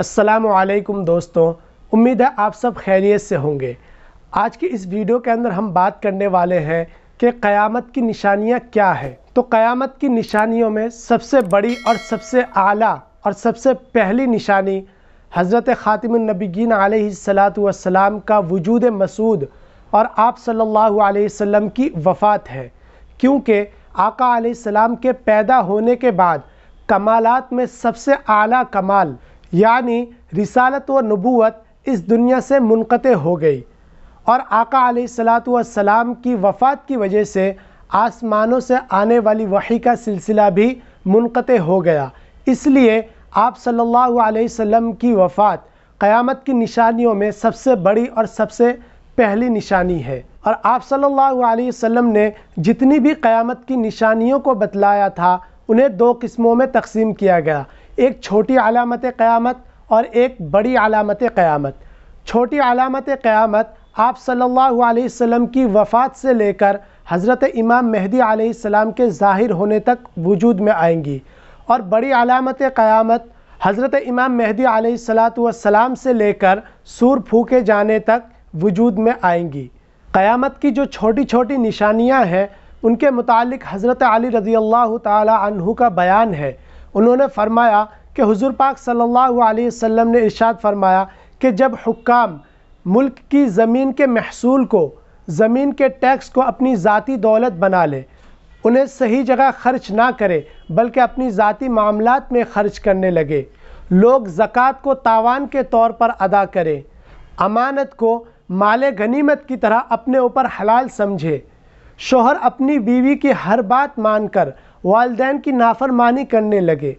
असलकुम दोस्तों उम्मीद है आप सब खैरियत से होंगे आज की इस वीडियो के अंदर हम बात करने वाले हैं कि क़यामत की निशानियाँ क्या है तो क़यामत की निशानियों में सबसे बड़ी और सबसे आला और सबसे पहली निशानी हज़रत ख़ातिमनबीन आलतम का वजूद मसूद और आप सल्लल्लाहु अलैहि वसल्लम की वफ़ात है क्योंकि आका सलाम के पैदा होने के बाद कमालात में सबसे आला कमाल यानी रिसालत व नबूत इस दुनिया से मुनक़ हो गई और आका सलाम की वफ़ात की वजह से आसमानों से आने वाली वही का सिलसिला भी मुनक़ हो गया इसलिए आप सल्लल्लाहु अलैहि वसल्लम की वफ़ात क़यामत की निशानियों में सबसे बड़ी और सबसे पहली निशानी है और आप सल्लल्लाहु अलैहि वसल्लम ने जितनी भी क़यामत की निशानियों को बतलाया था उन्हें दो किस्मों में तकसीम किया गया एक छोटी अलामत क़्यामत और एक बड़ी अलामत क़्यामत छोटी अलामत क़्यामत आप सल्लल्लाहु अलैहि वसल्लम की वफ़ात से लेकर हज़रत इमाम मेहदी आसमाम के ज़ाहिर होने तक वजूद में आएंगी और बड़ी अलामत क़्यामत हज़रत इमाम मेहदी सलाम से लेकर सूर फूके जाने तक वजूद में आएंगी क़यामत की जो छोटी छोटी निशानियाँ हैं उनके मुतालिक हज़रत अली रज़ी अल्लाह तहु का बयान है उन्होंने फरमाया कि हुजूर पाक सल्लल्लाहु अलैहि वसल्लम ने इरशाद फरमाया कि जब हुक्काम मुल्क की ज़मीन के महसूल को ज़मीन के टैक्स को अपनी ज़ाती दौलत बना ले उन्हें सही जगह खर्च ना करे बल्कि अपनी ज़ाती मामला में खर्च करने लगे लोग ज़क़़त को तावान के तौर पर अदा करें अमानत को माल गनीमत की तरह अपने ऊपर हलाल समझे शोहर अपनी बीवी की हर बात मानकर वालदेन की नाफरमानी करने लगे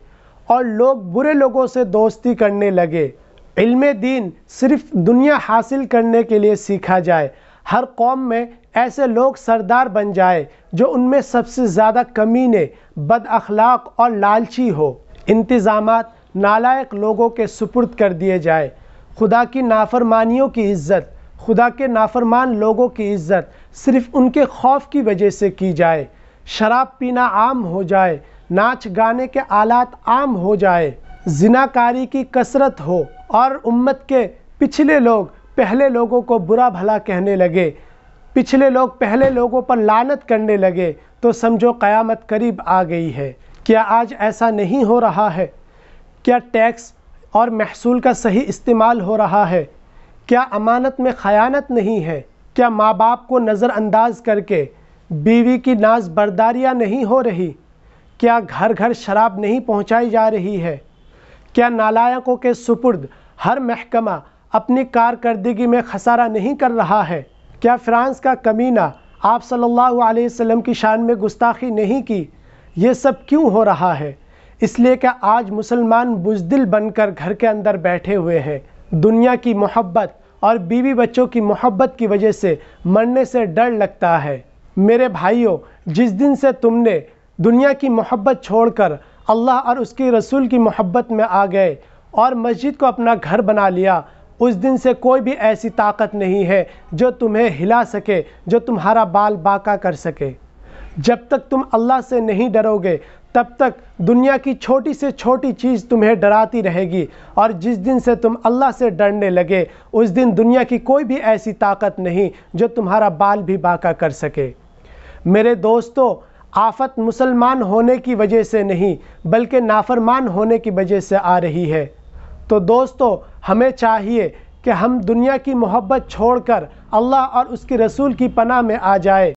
और लोग बुरे लोगों से दोस्ती करने लगे इल्म दीन सिर्फ दुनिया हासिल करने के लिए सीखा जाए हर कौम में ऐसे लोग सरदार बन जाए जो उनमें सबसे ज़्यादा कमीने बद अखलाक और लालची हो इंतज़ाम नालायक लोगों के सुपुर्द कर दिए जाए खुदा की नाफरमानियों की इज़्ज़त खुदा के नाफरमान लोगों की इज़्ज़त सिर्फ़ उनके खौफ की वजह से की जाए शराब पीना आम हो जाए नाच गाने के आलात आम हो जाए जिनाकारी की कसरत हो और उम्मत के पिछले लोग पहले लोगों को बुरा भला कहने लगे पिछले लोग पहले लोगों पर लानत करने लगे तो समझो क़यामत करीब आ गई है क्या आज ऐसा नहीं हो रहा है क्या टैक्स और महसूल का सही इस्तेमाल हो रहा है क्या अमानत में ख़यानत नहीं है क्या माँ बाप को नज़रअंदाज करके बीवी की नाज बर्दारियाँ नहीं हो रही क्या घर घर शराब नहीं पहुँचाई जा रही है क्या नालायकों के सुपुर्द हर महकमा अपनी कारकर्दगी में खसारा नहीं कर रहा है क्या फ्रांस का कमीना आप सल्लल्लाहु अलैहि वसल्लम की शान में गुस्ताखी नहीं की ये सब क्यों हो रहा है इसलिए क्या आज मुसलमान बुजदिल बनकर घर के अंदर बैठे हुए हैं दुनिया की मोहब्बत और बीवी बच्चों की मोहब्बत की वजह से मरने से डर लगता है मेरे भाइयों जिस दिन से तुमने दुनिया की मोहब्बत छोड़कर अल्लाह और उसके रसूल की मोहब्बत में आ गए और मस्जिद को अपना घर बना लिया उस दिन से कोई भी ऐसी ताकत नहीं है जो तुम्हें हिला सके जो तुम्हारा बाल बाका कर सके जब तक तुम अल्लाह से नहीं डरोगे तब तक दुनिया की छोटी से छोटी चीज़ तुम्हें डराती रहेगी और जिस दिन से तुम अल्लाह से डरने लगे उस दिन दुनिया की कोई भी ऐसी ताकत नहीं जो तुम्हारा बाल भी बाका कर सके मेरे दोस्तों आफत मुसलमान होने की वजह से नहीं बल्कि नाफरमान होने की वजह से आ रही है तो दोस्तों हमें चाहिए कि हम दुनिया की मोहब्बत छोड़कर अल्लाह और उसके रसूल की पनाह में आ जाए